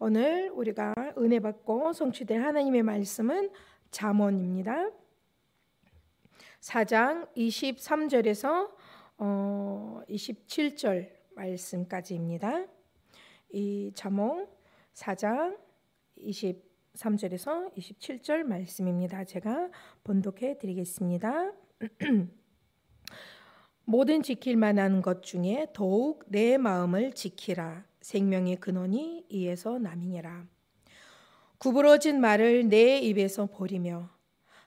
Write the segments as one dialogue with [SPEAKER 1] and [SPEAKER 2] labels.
[SPEAKER 1] 오늘 우리가 은혜 받고 성취될 하나님의 말씀은 잠언입니다. 4장 23절에서 어 27절 말씀까지입니다. 이 잠언 4장 23절에서 27절 말씀입니다. 제가 번독해 드리겠습니다. 모든 지킬 만한 것 중에 더욱 내 마음을 지키라. 생명의 근원이 이에서 남이니라. 구부러진 말을 내 입에서 버리며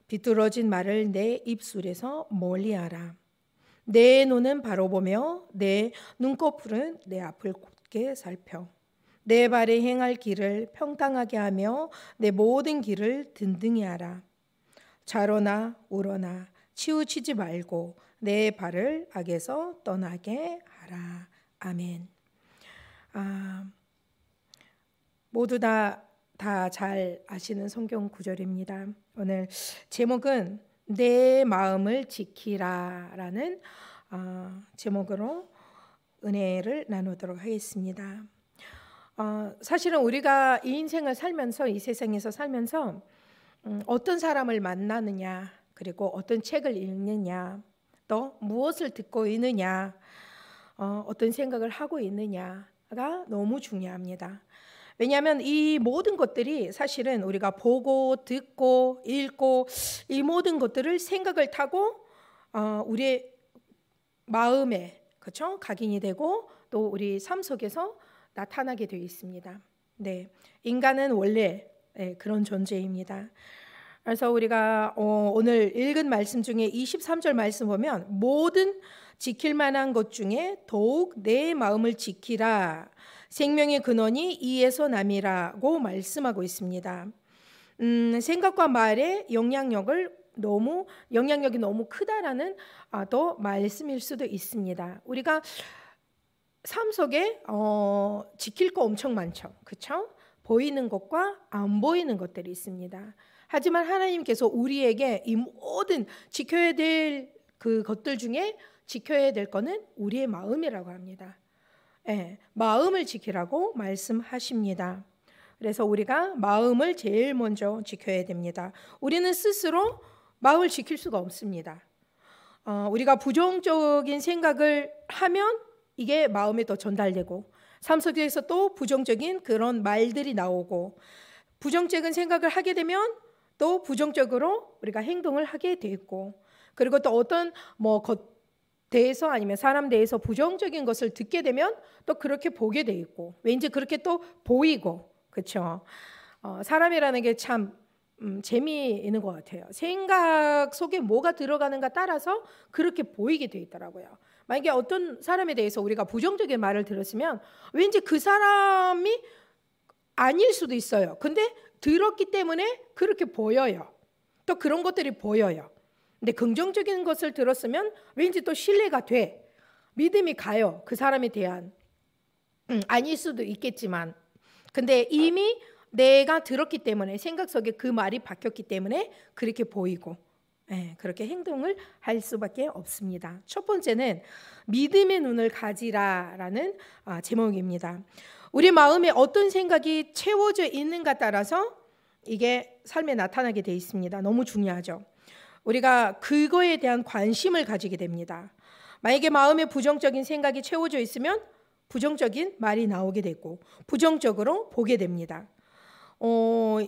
[SPEAKER 1] 비뚤어진 말을 내 입술에서 멀리하라. 내 눈은 바로 보며 내 눈꺼풀은 내 앞을 곧게 살펴. 내 발에 행할 길을 평탄하게 하며 내 모든 길을 든든히 하라. 자로나 우러나 치우치지 말고 내 발을 악에서 떠나게 하라. 아멘. 아, 모두 다 다 잘 아시는 성경 구절입니다. 오늘 제목은 내 마음을 지키라라는 아, 제목으로 은혜를 나누도록 하겠습니다. 어, 사실은 우리가 이 인생을 살면서 이 세상에서 살면서 음, 어떤 사람을 만나느냐 그리고 어떤 책을 읽느냐 또 무엇을 듣고 있느냐 어, 어떤 생각을 하고 있느냐 가 너무 중요합니다. 왜냐하면 이 모든 것들이 사실은 우리가 보고 듣고 읽고 이 모든 것들을 생각을 타고 어, 우리의 마음에 그렇 각인이 되고 또 우리 삶 속에서 나타나게 되어 있습니다. 네, 인간은 원래 네, 그런 존재입니다. 그래서 우리가 어, 오늘 읽은 말씀 중에 23절 말씀 보면 모든 지킬 만한 것 중에 더욱 내 마음을 지키라. 생명의 근원이 이에서 남이라고 말씀하고 있습니다. 음, 생각과 말의 영향력을 너무 영향력이 너무 크다라는 아, 더 말씀일 수도 있습니다. 우리가 삶 속에 어, 지킬 거 엄청 많죠, 그렇죠? 보이는 것과 안 보이는 것들이 있습니다. 하지만 하나님께서 우리에게 이 모든 지켜야 될 그 것들 중에 지켜야 될 것은 우리의 마음이라고 합니다. 예, 마음을 지키라고 말씀하십니다. 그래서 우리가 마음을 제일 먼저 지켜야 됩니다. 우리는 스스로 마음을 지킬 수가 없습니다. 어, 우리가 부정적인 생각을 하면 이게 마음에 더 전달되고 삶 속에서 또 부정적인 그런 말들이 나오고 부정적인 생각을 하게 되면 또 부정적으로 우리가 행동을 하게 되고 그리고 또 어떤 뭐 대해서 아니면 사람 대해서 부정적인 것을 듣게 되면 또 그렇게 보게 돼 있고 왠지 그렇게 또 보이고 그렇죠. 어, 사람이라는 게참 음, 재미있는 것 같아요. 생각 속에 뭐가 들어가는가 따라서 그렇게 보이게 돼 있더라고요. 만약에 어떤 사람에 대해서 우리가 부정적인 말을 들었으면 왠지 그 사람이 아닐 수도 있어요. 근데 들었기 때문에 그렇게 보여요. 또 그런 것들이 보여요. 근데 긍정적인 것을 들었으면 왠지 또 신뢰가 돼. 믿음이 가요. 그 사람에 대한. 음, 아닐 수도 있겠지만. 근데 이미 내가 들었기 때문에 생각 속에 그 말이 바뀌었기 때문에 그렇게 보이고 예, 그렇게 행동을 할 수밖에 없습니다. 첫 번째는 믿음의 눈을 가지라라는 아, 제목입니다. 우리 마음에 어떤 생각이 채워져 있는가 따라서 이게 삶에 나타나게 돼 있습니다. 너무 중요하죠. 우리가 그거에 대한 관심을 가지게 됩니다. 만약에 마음에 부정적인 생각이 채워져 있으면 부정적인 말이 나오게 되고 부정적으로 보게 됩니다. 어,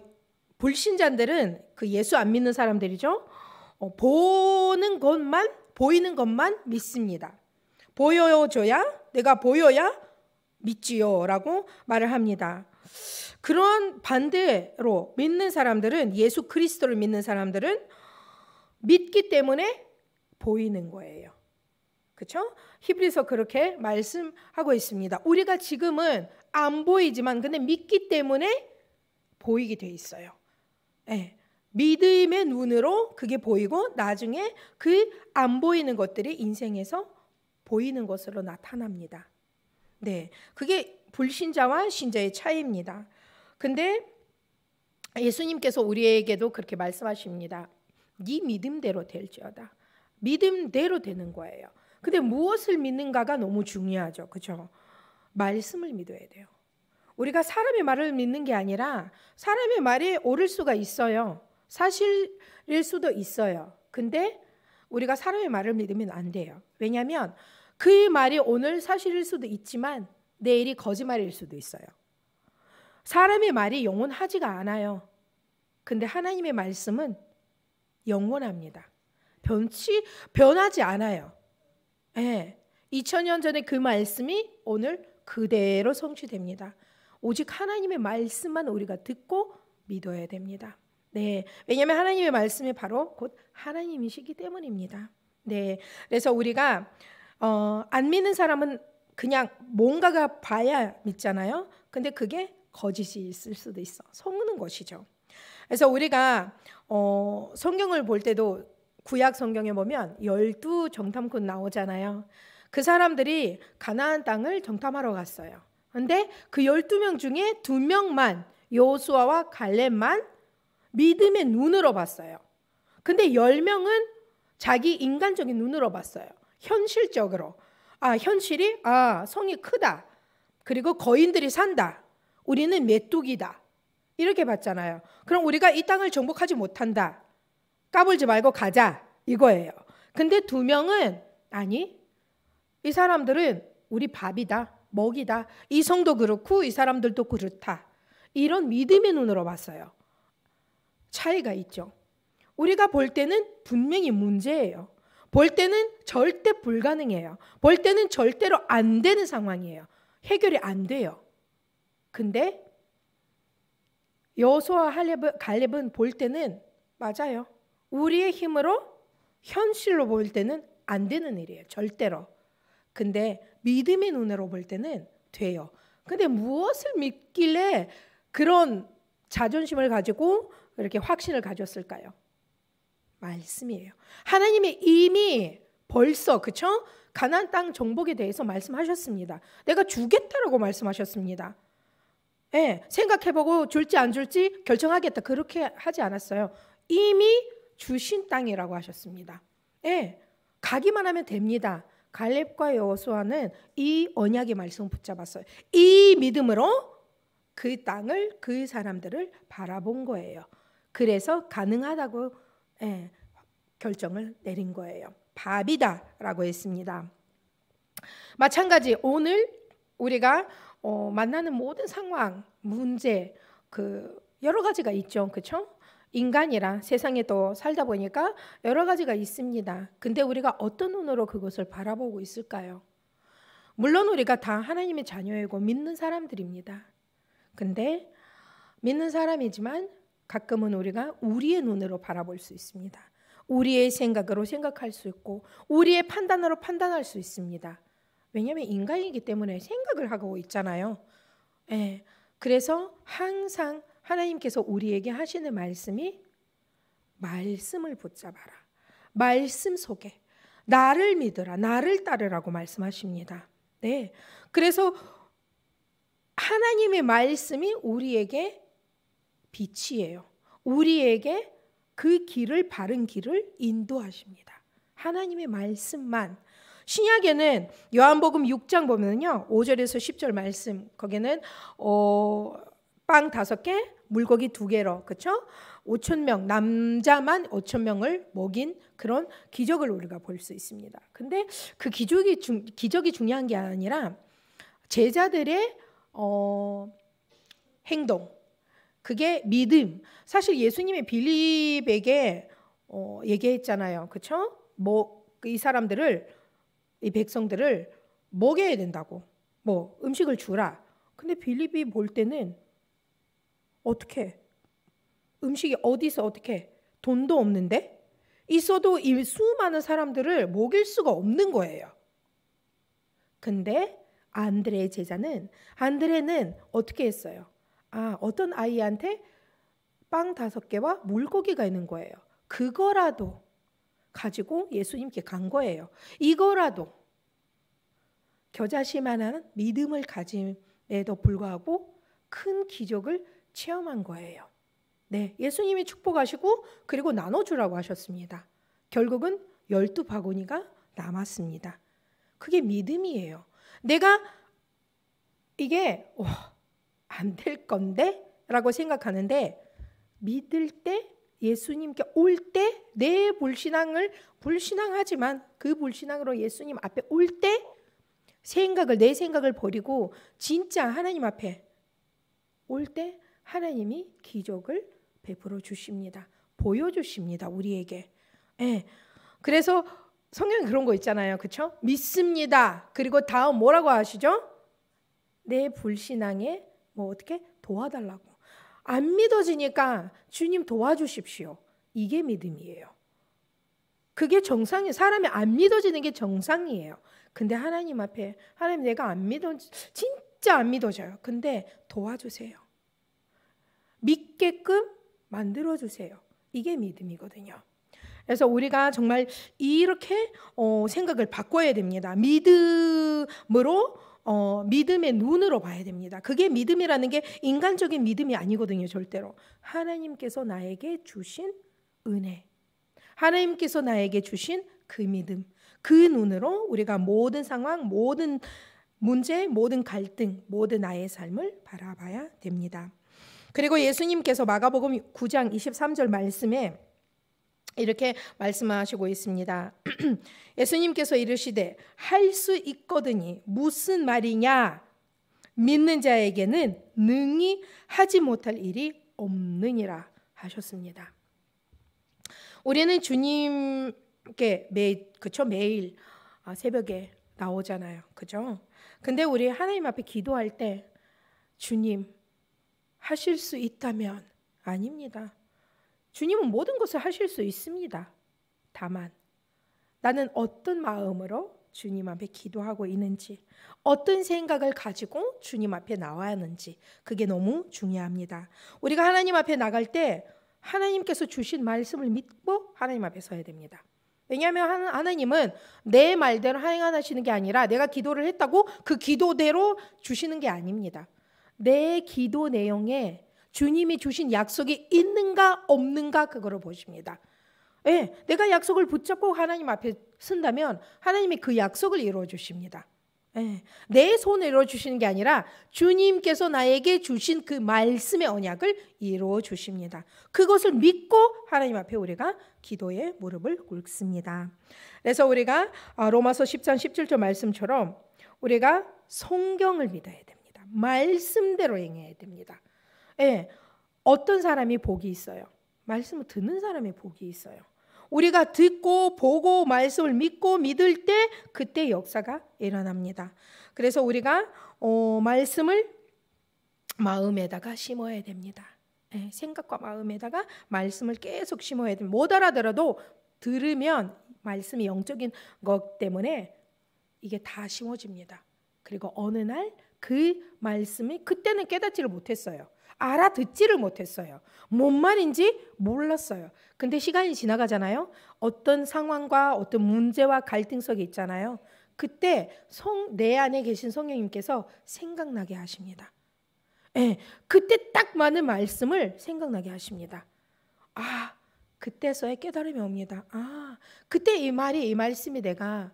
[SPEAKER 1] 불신자들은 그 예수 안 믿는 사람들이죠. 어, 보는 것만 보이는 것만 믿습니다. 보여줘야 내가 보여야 믿지요라고 말을 합니다. 그런 반대로 믿는 사람들은 예수 그리스도를 믿는 사람들은 믿기 때문에 보이는 거예요. 그렇죠? 히브리서 그렇게 말씀하고 있습니다. 우리가 지금은 안 보이지만 근데 믿기 때문에 보이게 돼 있어요. 네. 믿음의 눈으로 그게 보이고 나중에 그 안 보이는 것들이 인생에서 보이는 것으로 나타납니다. 네. 그게 불신자와 신자의 차이입니다. 근데 예수님께서 우리에게도 그렇게 말씀하십니다. 네 믿음대로 될지어다. 믿음대로 되는 거예요. 근데 무엇을 믿는가가 너무 중요하죠. 그죠? 말씀을 믿어야 돼요. 우리가 사람의 말을 믿는 게 아니라 사람의 말이 옳을 수가 있어요. 사실일 수도 있어요. 근데 우리가 사람의 말을 믿으면 안 돼요. 왜냐하면 그의 말이 오늘 사실일 수도 있지만 내일이 거짓말일 수도 있어요. 사람의 말이 영원하지가 않아요. 근데 하나님의 말씀은 영원합니다. 변치 변하지 않아요. 예. 네. 2000년 전에 그 말씀이 오늘 그대로 성취됩니다. 오직 하나님의 말씀만 우리가 듣고 믿어야 됩니다. 네. 왜냐면 하나님의 말씀이 바로 곧 하나님이시기 때문입니다. 네. 그래서 우리가 어, 안 믿는 사람은 그냥 뭔가가 봐야 믿잖아요. 근데 그게 거짓이 있을 수도 있어. 속는 것이죠. 그래서 우리가 어, 성경을 볼 때도 구약 성경에 보면 열두 정탐꾼 나오잖아요. 그 사람들이 가나안 땅을 정탐하러 갔어요. 근데 그 열두 명 중에 두 명만 여수아와 갈렙만 믿음의 눈으로 봤어요. 근데 열명은 자기 인간적인 눈으로 봤어요. 현실적으로. 아, 현실이 아, 성이 크다. 그리고 거인들이 산다. 우리는 메뚜기다. 이렇게 봤잖아요. 그럼 우리가 이 땅을 정복하지 못한다. 까불지 말고 가자. 이거예요. 근데 두 명은 아니. 이 사람들은 우리 밥이다. 먹이다. 이 성도 그렇고 이 사람들도 그렇다. 이런 믿음의 눈으로 봤어요. 차이가 있죠. 우리가 볼 때는 분명히 문제예요. 볼 때는 절대 불가능해요. 볼 때는 절대로 안 되는 상황이에요. 해결이 안 돼요. 근데 여호수아 갈렙은 볼 때는 맞아요. 우리의 힘으로 현실로 볼 때는 안 되는 일이에요. 절대로. 근데 믿음의 눈으로 볼 때는 돼요. 근데 무엇을 믿길래 그런 자존심을 가지고 이렇게 확신을 가졌을까요? 말씀이에요. 하나님이 이미 벌써 그쵸? 가나안 땅 정복에 대해서 말씀하셨습니다. 내가 주겠다라고 말씀하셨습니다. 예, 생각해보고 줄지 안 줄지 결정하겠다 그렇게 하지 않았어요. 이미 주신 땅이라고 하셨습니다. 예, 가기만 하면 됩니다. 갈렙과 여호수아는 이 언약의 말씀 붙잡았어요. 이 믿음으로 그 땅을 그 사람들을 바라본 거예요. 그래서 가능하다고 예, 결정을 내린 거예요. 밥이다라고 했습니다. 마찬가지 오늘 우리가 어, 만나는 모든 상황, 문제, 그 여러 가지가 있죠, 그렇죠? 인간이라 세상에 또 살다 보니까 여러 가지가 있습니다. 근데 우리가 어떤 눈으로 그것을 바라보고 있을까요? 물론 우리가 다 하나님의 자녀이고 믿는 사람들입니다. 근데 믿는 사람이지만 가끔은 우리가 우리의 눈으로 바라볼 수 있습니다. 우리의 생각으로 생각할 수 있고 우리의 판단으로 판단할 수 있습니다. 왜냐하면 인간이기 때문에 생각을 하고 있잖아요. 예. 그래서 항상 하나님께서 우리에게 하시는 말씀이 말씀을 붙잡아라. 말씀 속에 나를 믿으라. 나를 따르라고 말씀하십니다. 네. 그래서 하나님의 말씀이 우리에게 빛이에요. 우리에게 그 길을 바른 길을 인도하십니다. 하나님의 말씀만 신약에는 요한복음 6장 보면요. 5절에서 10절 말씀. 거기는 어, 빵 다섯 개, 물고기 두 개로 그렇죠? 5천 명 남자만 5천 명을 먹인 그런 기적을 우리가 볼 수 있습니다. 근데 그 기적이 중, 기적이 중요한 게 아니라 제자들의 어, 행동, 그게 믿음. 사실 예수님의 빌립에게 어, 얘기했잖아요, 그렇죠? 뭐이 사람들을 이 백성들을 먹여야 된다고. 뭐 음식을 주라. 근데 빌립이 볼 때는 어떻게 음식이 어디서 어떻게 돈도 없는데 있어도 이 수많은 사람들을 먹일 수가 없는 거예요. 근데 안드레의 제자는 안드레는 어떻게 했어요? 아, 어떤 아이한테 빵 다섯 개와 물고기가 있는 거예요. 그거라도 가지고 예수님께 간 거예요. 이거라도 겨자씨만한 믿음을 가짐에도 불구하고 큰 기적을 체험한 거예요. 네, 예수님이 축복하시고 그리고 나눠주라고 하셨습니다. 결국은 열두 바구니가 남았습니다. 그게 믿음이에요. 내가 이게 안될 건데라고 생각하는데 믿을 때 예수님께 올 때 내 불신앙을 불신앙하지만 그 불신앙으로 예수님 앞에 올 때 생각을 내 생각을 버리고 진짜 하나님 앞에 올 때 하나님이 기적을 베풀어 주십니다. 보여 주십니다. 우리에게. 예. 그래서 성경에 그런 거 있잖아요. 그렇죠? 믿습니다. 그리고 다음 뭐라고 하시죠? 내 불신앙에 뭐 어떻게 도와달라고. 안 믿어지니까 주님 도와주십시오. 이게 믿음이에요. 그게 정상이에요. 사람이 안 믿어지는 게 정상이에요. 근데 하나님 앞에 하나님 내가 안 믿어 진짜 안 믿어져요. 근데 도와주세요. 믿게끔 만들어 주세요. 이게 믿음이거든요. 그래서 우리가 정말 이렇게 어, 생각을 바꿔야 됩니다. 믿음으로 어, 믿음의 눈으로 봐야 됩니다. 그게 믿음이라는 게 인간적인 믿음이 아니거든요, 절대로. 하나님께서 나에게 주신 은혜. 하나님께서 나에게 주신 그 믿음. 그 눈으로 우리가 모든 상황, 모든 문제, 모든 갈등, 모든 나의 삶을 바라봐야 됩니다. 그리고 예수님께서 마가복음 9장 23절 말씀에 이렇게 말씀하시고 있습니다. 예수님께서 이르시되 할 수 있거든이 무슨 말이냐 믿는 자에게는 능히 하지 못할 일이 없느니라 하셨습니다. 우리는 주님께 매 그쵸 매일 아, 새벽에 나오잖아요. 그죠? 근데 우리 하나님 앞에 기도할 때 주님 하실 수 있다면 아닙니다. 주님은 모든 것을 하실 수 있습니다. 다만 나는 어떤 마음으로 주님 앞에 기도하고 있는지, 어떤 생각을 가지고 주님 앞에 나와야 하는지, 그게 너무 중요합니다. 우리가 하나님 앞에 나갈 때 하나님께서 주신 말씀을 믿고 하나님 앞에 서야 됩니다. 왜냐하면 하나님은 내 말대로 행하시는 게 아니라 내가 기도를 했다고 그 기도대로 주시는 게 아닙니다. 내 기도 내용에 주님이 주신 약속이 있는가 없는가 그거를 보십니다. 예, 내가 약속을 붙잡고 하나님 앞에 쓴다면 하나님이 그 약속을 이루어 주십니다. 예, 내 손을 이 주시는 게 아니라 주님께서 나에게 주신 그 말씀의 언약을 이루어 주십니다. 그것을 믿고 하나님 앞에 우리가 기도의 무릎을 꿇습니다. 그래서 우리가 아, 로마서 10장 17절 말씀처럼 우리가 성경을 믿어야 됩니다. 말씀대로 행해야 됩니다. 예, 어떤 사람이 복이 있어요? 말씀을 듣는 사람이 복이 있어요. 우리가 듣고 보고 말씀을 믿고 믿을 때 그때 역사가 일어납니다. 그래서 우리가 어, 말씀을 마음에다가 심어야 됩니다. 예, 생각과 마음에다가 말씀을 계속 심어야 됩니다. 못 알아들어도 들으면 말씀이 영적인 것 때문에 이게 다 심어집니다. 그리고 어느 날 그 말씀이 그때는 깨닫지를 못했어요. 알아듣지를 못했어요. 뭔 말인지 몰랐어요. 근데 시간이 지나가잖아요. 어떤 상황과 어떤 문제와 갈등 속에 있잖아요. 그때 성, 내 안에 계신 성령님께서 생각나게 하십니다. 예, 그때 딱 많은 말씀을 생각나게 하십니다. 아, 그때서야 깨달음이 옵니다. 아, 그때 이 말이 이 말씀이 내가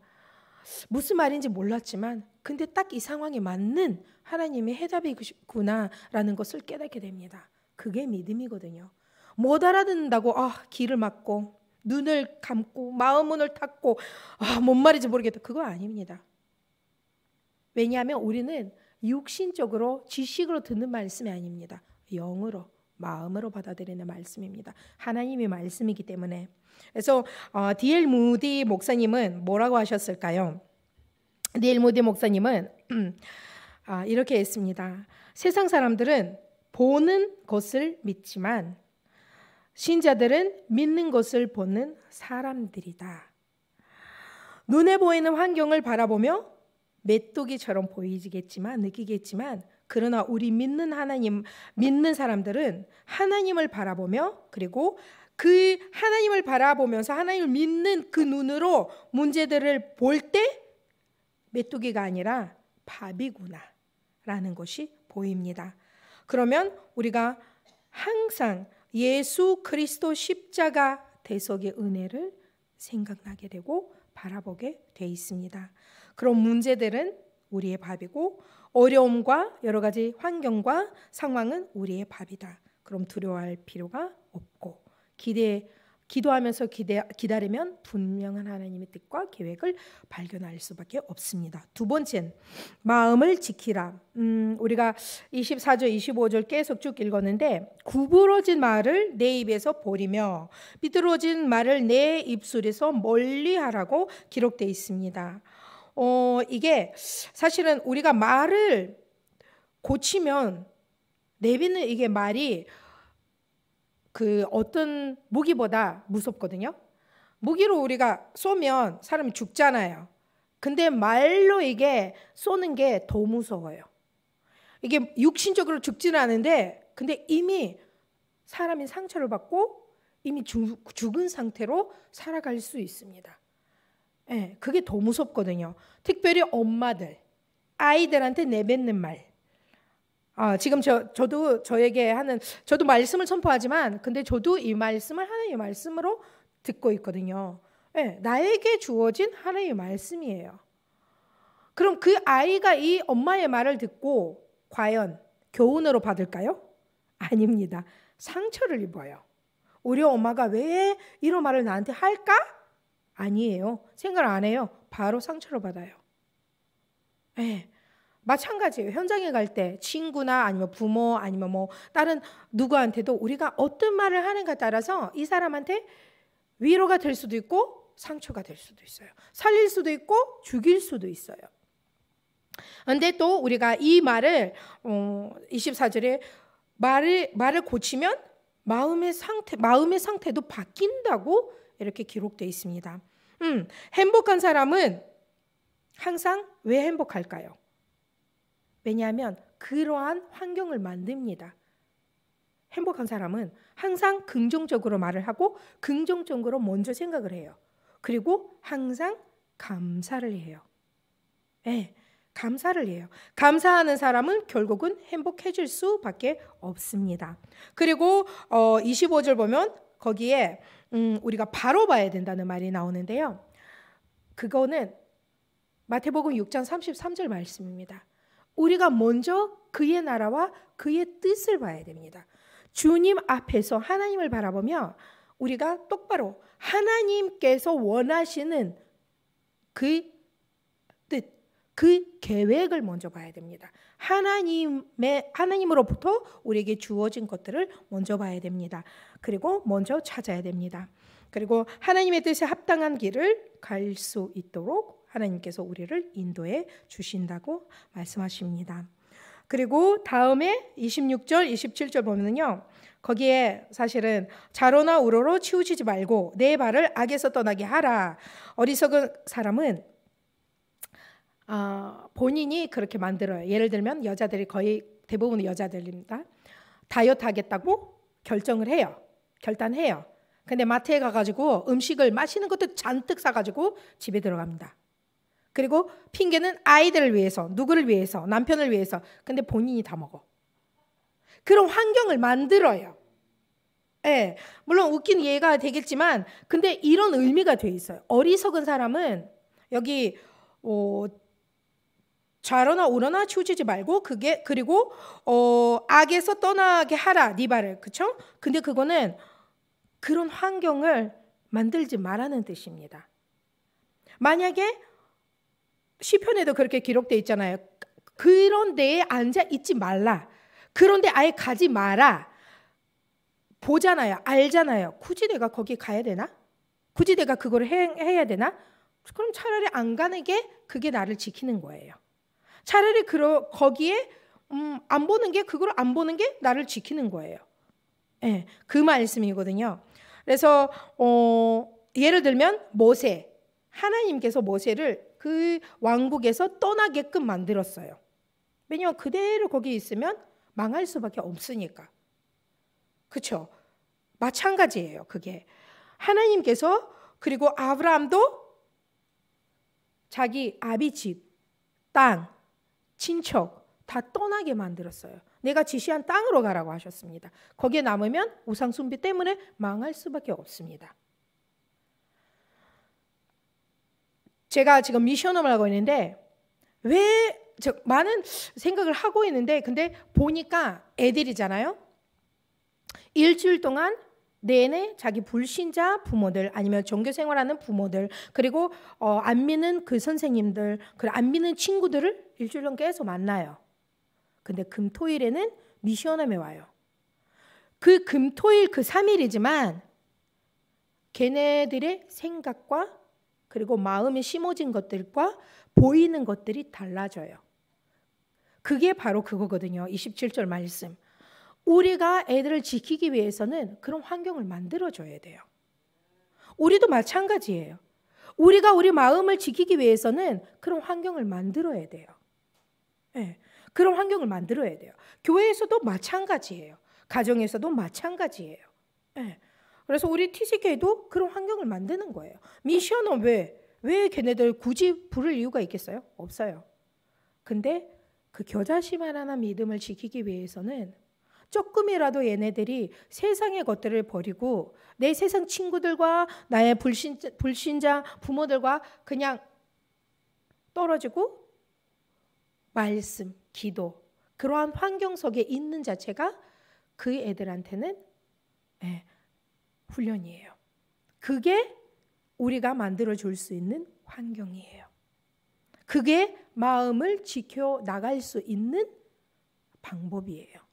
[SPEAKER 1] 무슨 말인지 몰랐지만 근데 딱 이 상황에 맞는 하나님의 해답이구나라는 것을 깨닫게 됩니다. 그게 믿음이거든요. 못 알아듣는다고 아, 길을 막고 눈을 감고 마음문을 닫고 아, 뭔 말인지 모르겠다. 그거 아닙니다. 왜냐하면 우리는 육신적으로 지식으로 듣는 말씀이 아닙니다. 영으로 마음으로 받아들이는 말씀입니다. 하나님의 말씀이기 때문에. 그래서 어, 디엘 무디 목사님은 뭐라고 하셨을까요? 디엘 무디 목사님은 아, 이렇게 했습니다. 세상 사람들은 보는 것을 믿지만 신자들은 믿는 것을 보는 사람들이다. 눈에 보이는 환경을 바라보며 메뚜기처럼 보이겠지만 느끼겠지만 그러나 우리 믿는 하나님, 믿는 사람들은 하나님을 바라보며 그리고 그 하나님을 바라보면서 하나님을 믿는 그 눈으로 문제들을 볼 때 메뚜기가 아니라 밥이구나 라는 것이 보입니다. 그러면 우리가 항상 예수 그리스도 십자가 대속의 은혜를 생각나게 되고 바라보게 돼 있습니다. 그런 문제들은 우리의 밥이고 어려움과 여러 가지 환경과 상황은 우리의 밥이다. 그럼 두려워할 필요가 없고 기대 기도하면서 기대, 기다리면 분명한 하나님의 뜻과 계획을 발견할 수밖에 없습니다. 두 번째는 마음을 지키라. 음, 우리가 24절, 25절 계속 쭉 읽었는데 구부러진 말을 내 입에서 버리며 비뚤어진 말을 내 입술에서 멀리하라고 기록되 있습니다. 어, 이게 사실은 우리가 말을 고치면 내비는 이게 말이 그 어떤 무기보다 무섭거든요. 무기로 우리가 쏘면 사람이 죽잖아요. 근데 말로 이게 쏘는 게 더 무서워요. 이게 육신적으로 죽지는 않은데 근데 이미 사람이 상처를 받고 이미 죽, 은 상태로 살아갈 수 있습니다. 예, 그게 더 무섭거든요. 특별히 엄마들, 아이들한테 내뱉는 말. 아, 지금 저, 저도 저에게 하는, 저도 말씀을 선포하지만, 근데 저도 이 말씀을 하나의 말씀으로 듣고 있거든요. 예, 나에게 주어진 하나의 말씀이에요. 그럼 그 아이가 이 엄마의 말을 듣고, 과연 교훈으로 받을까요? 아닙니다. 상처를 입어요. 우리 엄마가 왜 이런 말을 나한테 할까? 아니에요. 생각 안 해요. 바로 상처를 받아요. 예. 마찬가지예요. 현장에 갈 때 친구나 아니면 부모 아니면 뭐 다른 누구한테도 우리가 어떤 말을 하는가 따라서 이 사람한테 위로가 될 수도 있고 상처가 될 수도 있어요. 살릴 수도 있고 죽일 수도 있어요. 근데 또 우리가 이 말을 어, 24절에 말을 말을 고치면 마음의 상태 마음의 상태도 바뀐다고 이렇게 기록되 있습니다. 음, 행복한 사람은 항상 왜 행복할까요? 왜냐하면 그러한 환경을 만듭니다. 행복한 사람은 항상 긍정적으로 말을 하고 긍정적으로 먼저 생각을 해요. 그리고 항상 감사를 해요. 예, 네, 감사를 해요. 감사하는 사람은 결국은 행복해질 수밖에 없습니다. 그리고 어, 25절 보면 거기에 음, 우리가 바로 봐야 된다는 말이 나오는데요. 그거는 마태복음 6장 33절 말씀입니다. 우리가 먼저 그의 나라와 그의 뜻을 봐야 됩니다. 주님 앞에서 하나님을 바라보며 우리가 똑바로 하나님께서 원하시는 그 뜻, 그 계획을 먼저 봐야 됩니다. 하나님의 하나님으로부터 우리에게 주어진 것들을 먼저 봐야 됩니다. 그리고 먼저 찾아야 됩니다. 그리고 하나님의 뜻에 합당한 길을 갈 수 있도록 하나님께서 우리를 인도해 주신다고 말씀하십니다. 그리고 다음에 26절, 27절 보면은요. 거기에 사실은 자로나 우로로 치우치지 말고 내 발을 악에서 떠나게 하라. 어리석은 사람은 어, 본인이 그렇게 만들어요. 예를 들면 여자들이 거의 대부분 여자들입니다. 다이어트 하겠다고 결정을 해요. 결단해요. 근데 마트에 가가지고 음식을 마시는 것도 잔뜩 사가지고 집에 들어갑니다. 그리고 핑계는 아이들을 위해서, 누구를 위해서, 남편을 위해서. 근데 본인이 다 먹어. 그런 환경을 만들어요. 예, 물론 웃긴 예가 되겠지만, 근데 이런 의미가 돼 있어요. 어리석은 사람은 여기 어, 좌로나 우로나 치우치지 말고 그게 그리고 어 악에서 떠나게 하라 니 네 발을 그쵸? 근데 그거는 그런 환경을 만들지 말라는 뜻입니다. 만약에 시편에도 그렇게 기록돼 있잖아요. 그런 데에 앉아 있지 말라. 그런데 아예 가지 마라. 보잖아요. 알잖아요. 굳이 내가 거기 가야 되나? 굳이 내가 그걸 해, 해야 되나? 그럼 차라리 안 가는 게 그게 나를 지키는 거예요. 차라리 그러, 거기에 음, 안 보는 게 그걸 안 보는 게 나를 지키는 거예요. 예, 그 말씀이거든요. 그래서 어, 예를 들면 모세 하나님께서 모세를 그 왕국에서 떠나게끔 만들었어요. 왜냐면 그대로 거기 있으면 망할 수밖에 없으니까. 그렇죠? 마찬가지예요. 그게 하나님께서 그리고 아브라함도 자기 아비 집, 땅, 친척 다 떠나게 만들었어요. 내가 지시한 땅으로 가라고 하셨습니다. 거기에 남으면 우상 숭배 때문에 망할 수밖에 없습니다. 제가 지금 미션업을 하고 있는데 왜 많은 생각을 하고 있는데 근데 보니까 애들이잖아요. 일주일 동안 내내 자기 불신자 부모들 아니면 종교 생활하는 부모들 그리고 어, 안 믿는 그 선생님들 그안 리고 믿는 친구들을 일주일 넘게 계속 만나요. 근데 금토일에는 미션함에 와요. 그 금토일 그 3일이지만 걔네들의 생각과 그리고 마음에 심어진 것들과 보이는 것들이 달라져요. 그게 바로 그거거든요. 27절 말씀. 우리가 애들을 지키기 위해서는 그런 환경을 만들어줘야 돼요. 우리도 마찬가지예요. 우리가 우리 마음을 지키기 위해서는 그런 환경을 만들어야 돼요. 네, 그런 환경을 만들어야 돼요. 교회에서도 마찬가지예요. 가정에서도 마찬가지예요. 네, 그래서 우리 TCK도 그런 환경을 만드는 거예요. 미션은 왜? 왜 걔네들 굳이 부를 이유가 있겠어요? 없어요. 근데 그 겨자씨만 하나 믿음을 지키기 위해서는 조금이라도 얘네들이 세상의 것들을 버리고 내 세상 친구들과 나의 불신, 불신자 부모들과 그냥 떨어지고 말씀, 기도, 그러한 환경 속에 있는 자체가 그 애들한테는 예, 훈련이에요. 그게 우리가 만들어 줄 수 있는 환경이에요. 그게 마음을 지켜 나갈 수 있는 방법이에요.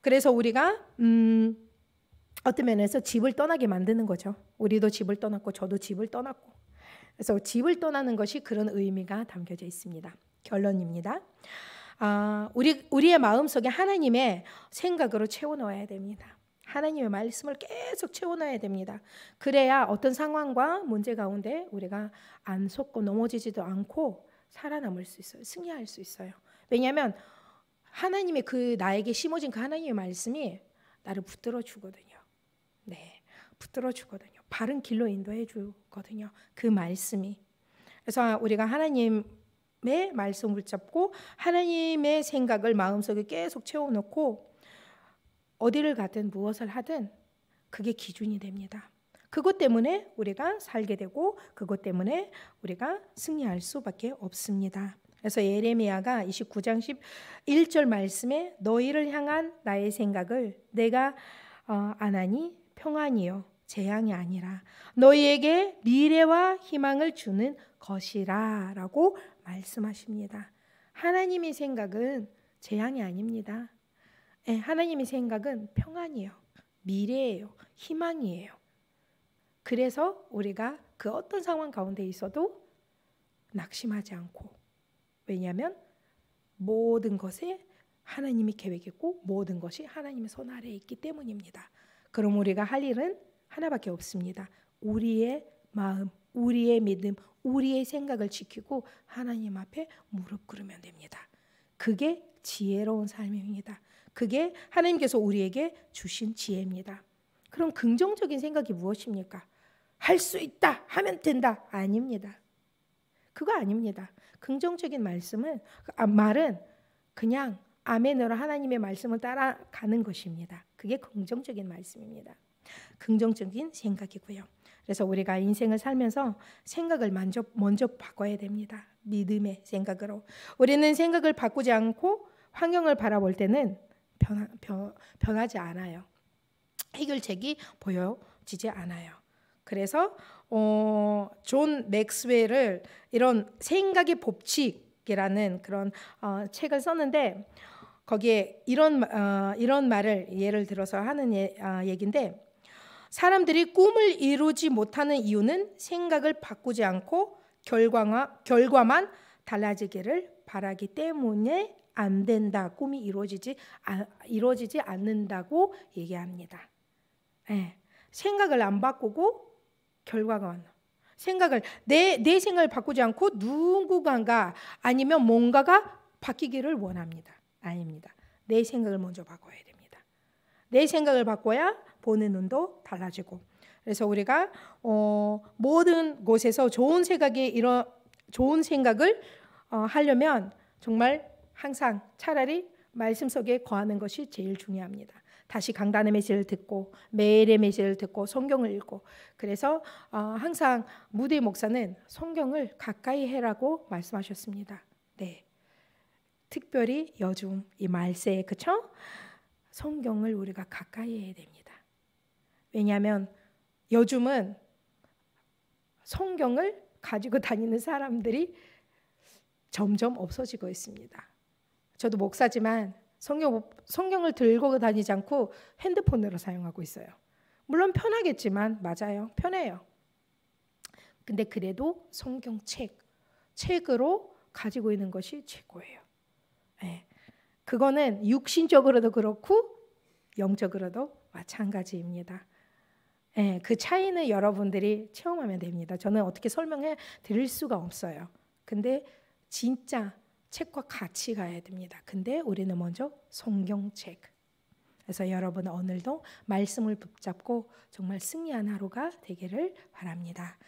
[SPEAKER 1] 그래서 우리가 음, 어떤 면에서 집을 떠나게 만드는 거죠. 우리도 집을 떠났고 저도 집을 떠났고. 그래서 집을 떠나는 것이 그런 의미가 담겨져 있습니다. 결론입니다. 아, 우리 우리의 마음 속에 하나님의 생각으로 채워 넣어야 됩니다. 하나님의 말씀을 계속 채워 넣어야 됩니다. 그래야 어떤 상황과 문제 가운데 우리가 안 속고 넘어지지도 않고 살아남을 수 있어요. 승리할 수 있어요. 왜냐하면 하나님의 그 나에게 심어진 그 하나님의 말씀이 나를 붙들어 주거든요. 네. 붙들어 주거든요. 바른 길로 인도해 주거든요. 그 말씀이. 그래서 우리가 하나님의 말씀 붙잡고 하나님의 생각을 마음속에 계속 채워 넣고 어디를 가든 무엇을 하든 그게 기준이 됩니다. 그것 때문에 우리가 살게 되고 그것 때문에 우리가 승리할 수밖에 없습니다. 그래서 예레미야가 29장 11절 말씀에 너희를 향한 나의 생각을 내가 어, 안하니 평안이요 재앙이 아니라 너희에게 미래와 희망을 주는 것이라라고 말씀하십니다. 하나님의 생각은 재앙이 아닙니다. 네, 하나님의 생각은 평안이요 미래예요, 희망이에요. 그래서 우리가 그 어떤 상황 가운데 있어도 낙심하지 않고 왜냐하면 모든 것에 하나님이 계획했고 모든 것이 하나님의 손 아래에 있기 때문입니다. 그럼 우리가 할 일은 하나밖에 없습니다. 우리의 마음, 우리의 믿음, 우리의 생각을 지키고 하나님 앞에 무릎 꿇으면 됩니다. 그게 지혜로운 삶입니다. 그게 하나님께서 우리에게 주신 지혜입니다. 그럼 긍정적인 생각이 무엇입니까? 할 수 있다, 하면 된다, 아닙니다. 그거 아닙니다. 긍정적인 말씀은 아, 말은 그냥 아멘으로 하나님의 말씀을 따라가는 것입니다. 그게 긍정적인 말씀입니다. 긍정적인 생각이고요. 그래서 우리가 인생을 살면서 생각을 먼저, 먼저 바꿔야 됩니다. 믿음의 생각으로. 우리는 생각을 바꾸지 않고 환경을 바라볼 때는 변하, 변, 변하지 않아요. 해결책이 보여지지 않아요. 그래서 어, 존 맥스웰을 이런 생각의 법칙이라는 그런 어, 책을 썼는데 거기에 이런 어, 이런 말을 예를 들어서 하는 예, 아, 얘긴데 사람들이 꿈을 이루지 못하는 이유는 생각을 바꾸지 않고 결과가 결과만 달라지기를 바라기 때문에 안 된다. 꿈이 이루어지지 아, 이루어지지 않는다고 얘기합니다. 예. 생각을 안 바꾸고 결과가 생각을 내 내 생각을 바꾸지 않고 누군가가 아니면 뭔가가 바뀌기를 원합니다. 아닙니다. 내 생각을 먼저 바꿔야 됩니다. 내 생각을 바꿔야 보는 눈도 달라지고 그래서 우리가 어, 모든 곳에서 좋은 생각이 이런 좋은 생각을 어, 하려면 정말 항상 차라리 말씀 속에 거하는 것이 제일 중요합니다. 다시 강단의 메시지를 듣고 매일의 메시지를 듣고 성경을 읽고 그래서 어, 항상 무대 목사는 성경을 가까이 해라고 말씀하셨습니다. 네. 특별히 요즘 이 말세에 그쵸? 성경을 우리가 가까이 해야 됩니다. 왜냐하면 요즘은 성경을 가지고 다니는 사람들이 점점 없어지고 있습니다. 저도 목사지만 성경, 성경을 들고 다니지 않고 핸드폰으로 사용하고 있어요. 물론 편하겠지만 맞아요. 편해요. 근데 그래도 성경책, 책으로 가지고 있는 것이 최고예요. 네. 그거는 육신적으로도 그렇고 영적으로도 마찬가지입니다. 네. 그 차이는 여러분들이 체험하면 됩니다. 저는 어떻게 설명해 드릴 수가 없어요. 근데 진짜 책과 같이 가야 됩니다. 근데 우리는 먼저 성경책. 그래서 여러분 오늘도 말씀을 붙잡고 정말 승리한 하루가 되기를 바랍니다.